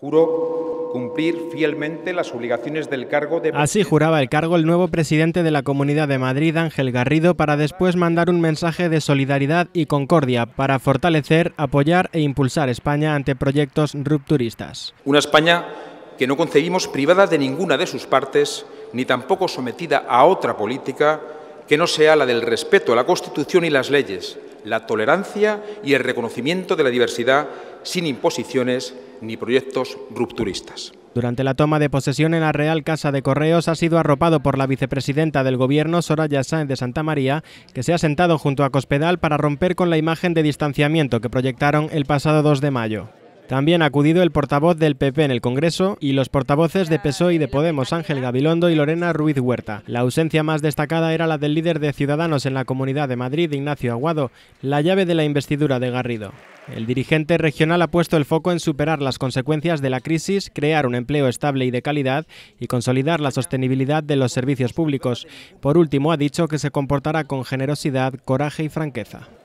Juro cumplir fielmente las obligaciones del cargo de... Así juraba el cargo el nuevo presidente de la Comunidad de Madrid, Ángel Garrido, para después mandar un mensaje de solidaridad y concordia para fortalecer, apoyar e impulsar España ante proyectos rupturistas. Una España que no concebimos privada de ninguna de sus partes, ni tampoco sometida a otra política que no sea la del respeto a la Constitución y las leyes, la tolerancia y el reconocimiento de la diversidad sin imposiciones ni proyectos rupturistas. Durante la toma de posesión en la Real Casa de Correos ha sido arropado por la vicepresidenta del Gobierno, Soraya Sáenz de Santa María, que se ha sentado junto a Cospedal para romper con la imagen de distanciamiento que proyectaron el pasado 2 de mayo. También ha acudido el portavoz del PP en el Congreso y los portavoces de PSOE y de Podemos, Ángel Gabilondo y Lorena Ruiz Huerta. La ausencia más destacada era la del líder de Ciudadanos en la Comunidad de Madrid, Ignacio Aguado, la llave de la investidura de Garrido. El dirigente regional ha puesto el foco en superar las consecuencias de la crisis, crear un empleo estable y de calidad y consolidar la sostenibilidad de los servicios públicos. Por último, ha dicho que se comportará con generosidad, coraje y franqueza.